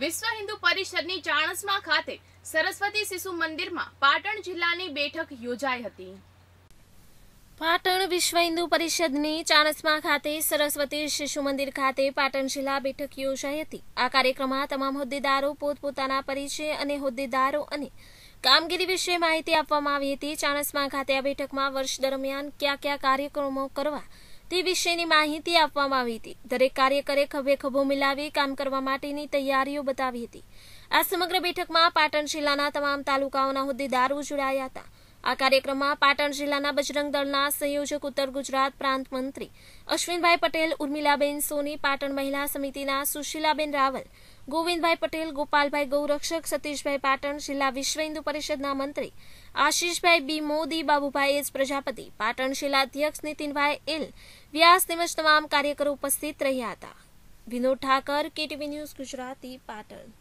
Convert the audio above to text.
વિશ્વ હિન્દુ પરિષદની ચાણસમા ખાતે સરસ્વતી શિશુ મંદિરમાં પાટણ જિલ્લાની બેઠક યોજાઈ હતી પાટણ વિશ્વ હિન્દુ પરિષદની ચાણસમા ખાતે સરસ્વતી શિશુ મંદિર ખાતે પાટણ જિલ્લા બેઠક યોજાઈ હતી આ કાર્યક્રમમાં તમામ હોદ્દેદારો પોતપોતાના પરિચય અને હોદ્દેદારો અને કામગીરી વિશે માહિતી આપવામાં આવી હતી ચાણસમા ખાતે આ બેઠકમાં વર્ષ દરમિયાન કયા કયા કાર્યક્રમો કરવા તે વિશેની માહિતી આપવામાં આવી હતી દરેક કાર્યકરે ખભે ખભો મિલાવી કામ કરવા માટેની તૈયારીઓ બતાવી હતી આ સમગ્ર બેઠકમાં પાટણ જિલ્લાના તમામ તાલુકાઓના હોદ્દેદારો જોડાયા હતા આ કાર્યક્રમમાં પાટણ જિલ્લાના બજરંગ દળના સંયોજક ઉત્તર ગુજરાત પ્રાંત મંત્રી અશ્વિનભાઈ પટેલ ઉર્મિલાબેન સોની પાટણ મહિલા સમિતિના સુશીલાબેન રાવલ ગોવિંદભાઈ પટેલ ગોપાલભાઈ ગૌરક્ષક સતીશભાઈ પાટણ જિલ્લા વિશ્વ હિન્દુ પરિષદના મંત્રી આશીષભાઈ બી મોદી બાબુભાઈ એસ પ્રજાપતિ પાટણ જિલ્લા અધ્યક્ષ નીતિનભાઈ એલ વ્યાસ તેમજ તમામ કાર્યકરો ઉપસ્થિત રહ્યા હતા વિનોદ ઠાકર કેટીવી ન્યૂઝ ગુજરાતી પાટણ